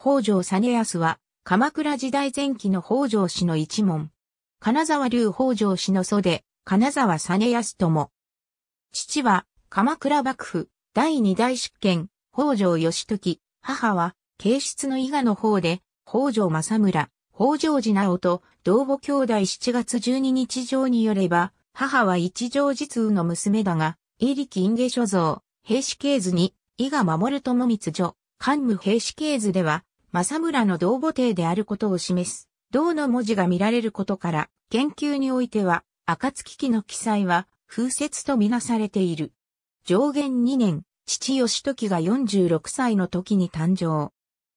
北条実康は、鎌倉時代前期の北条氏の一門。金沢流北条氏の祖で、金沢実康とも。父は、鎌倉幕府、第二代執権、北条義時、母は、慶室の伊賀の方で、北条政村、北条寺直と、同母兄弟7月12日上によれば、母は一条実右の娘だが、伊力陰下所蔵、兵士系図に、伊賀守友光助、関武兵士系図では、正村の道母帝であることを示す、道の文字が見られることから、研究においては、暁期の記載は、風説とみなされている。上元2年、父義時が46歳の時に誕生。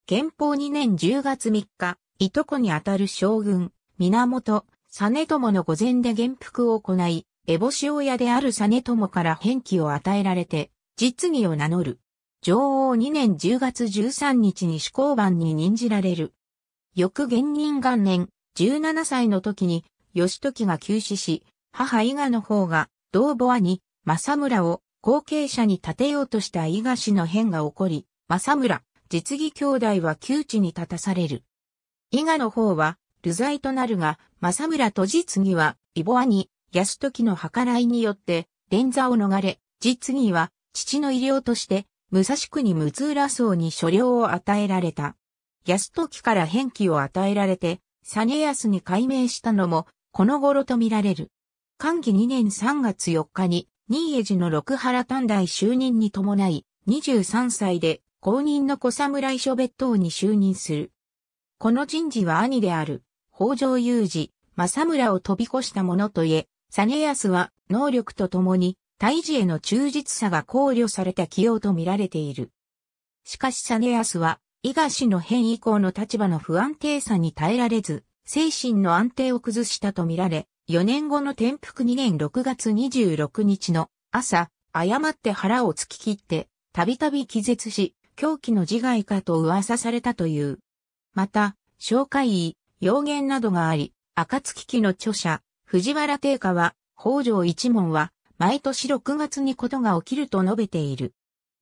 元宝2年10月3日、いとこにあたる将軍、源、実朝の御前で元服を行い、烏帽子親である実朝から返記を与えられて、実技を名乗る。女王2年10月13日に始皇版に任じられる。翌元人元年、17歳の時に、義時が急死し、母伊賀の方が、同母兄、政村を後継者に立てようとした伊賀氏の変が起こり、政村、実技兄弟は窮地に立たされる。伊賀の方は、流罪となるが、政村と実技は、伊母兄、安時の計らいによって、連座を逃れ、実技は、父の医療として、武蔵国六浦荘に所領を与えられた。安時から返記を与えられて、サ実スに改名したのも、この頃とみられる。寛義2年3月4日に、新江寺の六原短大就任に伴い、23歳で公認の小侍所別当に就任する。この人事は兄である、北条雄二、政村を飛び越したものといえ、サ実スは能力とともに胎児への忠実さが考慮された起用と見られている。しかしサアスは、伊賀氏の変以降の立場の不安定さに耐えられず、精神の安定を崩したと見られ、4年後の転覆2年6月26日の朝、誤って腹を突き切って、たびたび気絶し、狂気の自害かと噂されたという。また、紹介医、要言などがあり、暁期の著者、藤原定家は、北条一門は、毎年6月にことが起きると述べている。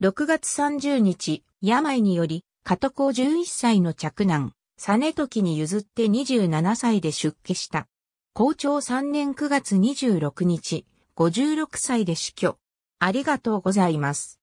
6月30日、病により、家督を11歳の着男、実時に譲って27歳で出家した。校長3年9月26日、56歳で死去。ありがとうございます。